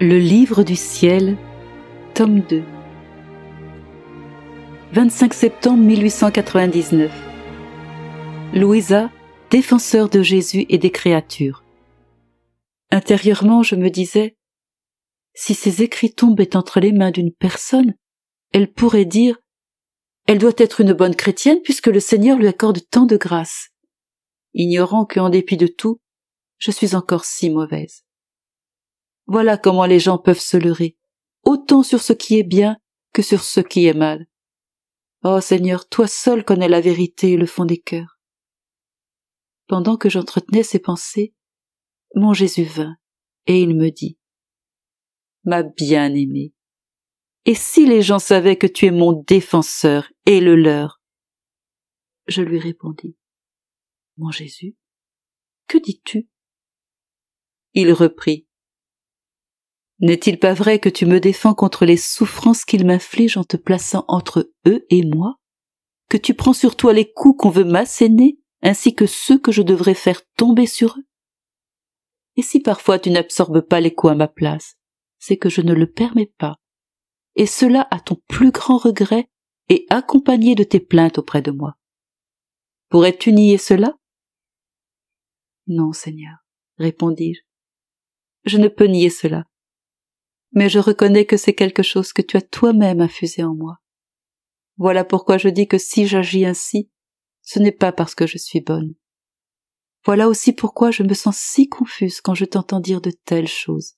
Le livre du ciel, tome 2. 25 septembre 1899. Louisa, défenseur de Jésus et des créatures. Intérieurement, je me disais, si ces écrits tombaient entre les mains d'une personne, elle pourrait dire, elle doit être une bonne chrétienne puisque le Seigneur lui accorde tant de grâces. Ignorant que, en dépit de tout, je suis encore si mauvaise. Voilà comment les gens peuvent se leurrer, autant sur ce qui est bien que sur ce qui est mal. Oh Seigneur, toi seul connais la vérité et le fond des cœurs. Pendant que j'entretenais ces pensées, mon Jésus vint, et il me dit, Ma bien-aimée, et si les gens savaient que tu es mon défenseur et le leur? Je lui répondis, Mon Jésus, que dis-tu? Il reprit, n'est-il pas vrai que tu me défends contre les souffrances qu'ils m'infligent en te plaçant entre eux et moi? Que tu prends sur toi les coups qu'on veut m'asséner, ainsi que ceux que je devrais faire tomber sur eux? Et si parfois tu n'absorbes pas les coups à ma place, c'est que je ne le permets pas. Et cela à ton plus grand regret et accompagné de tes plaintes auprès de moi. Pourrais-tu nier cela? Non, Seigneur, répondis-je. Je ne peux nier cela mais je reconnais que c'est quelque chose que tu as toi-même infusé en moi. Voilà pourquoi je dis que si j'agis ainsi, ce n'est pas parce que je suis bonne. Voilà aussi pourquoi je me sens si confuse quand je t'entends dire de telles choses.